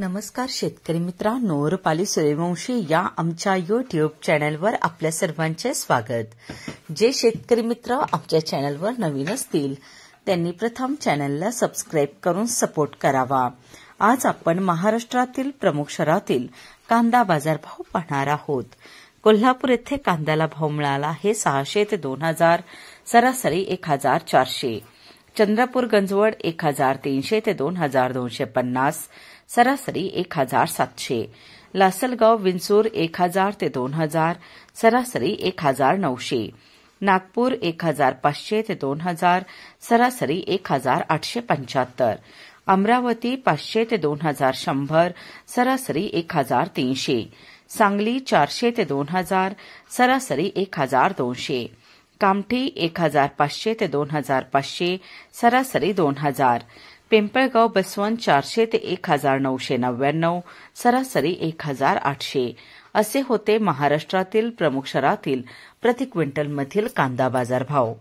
नमस्कार शेतकरी मित्रांनो नोरपाली सूर्यवंशी या आमच्या युट्यूब चॅनलवर आपल्या सर्वांचे स्वागत जे शेतकरी मित्र आमच्या चॅनलवर नवीन असतील त्यांनी प्रथम चॅनलला सबस्क्राईब करून सपोर्ट करावा आज आपण महाराष्ट्रातील प्रमुख शहरातील कांदा बाजारभाव पाहणार आहोत कोल्हापूर येथे कांद्याला भाव मिळाला आहे सहाशे ते दोन हजार सरासरी एक हजार चारशे चंद्रपूर गंजवड एक हजार तीनशे ते दोन हजार दोनशे पन्नास सरासरी एक हजार सातशे लासलगाव विंसूर एक हजार ते दोन हजार सरासरी एक हजार नऊशे नागपूर एक हजार पाचशे ते दोन हजार सरासरी एक हजार आठशे पंच्याहत्तर अमरावती पाचशे ते दोन हजार शंभर सरासरी एक हजार तीनशे सांगली चारशे ते दोन हजार सरासरी एक हजार दोनशे कामठी एक हजार पाचशे ते दोन हजार पाचशे सरासरी दोन हजार पिंपळगाव बसवन चारशे ते एक हजार नऊशे नव्याण्णव सरासरी एक हजार आठशे असे होते महाराष्ट्रातील प्रमुख शहरातील प्रति क्विंटलमधील कांदा बाजारभाव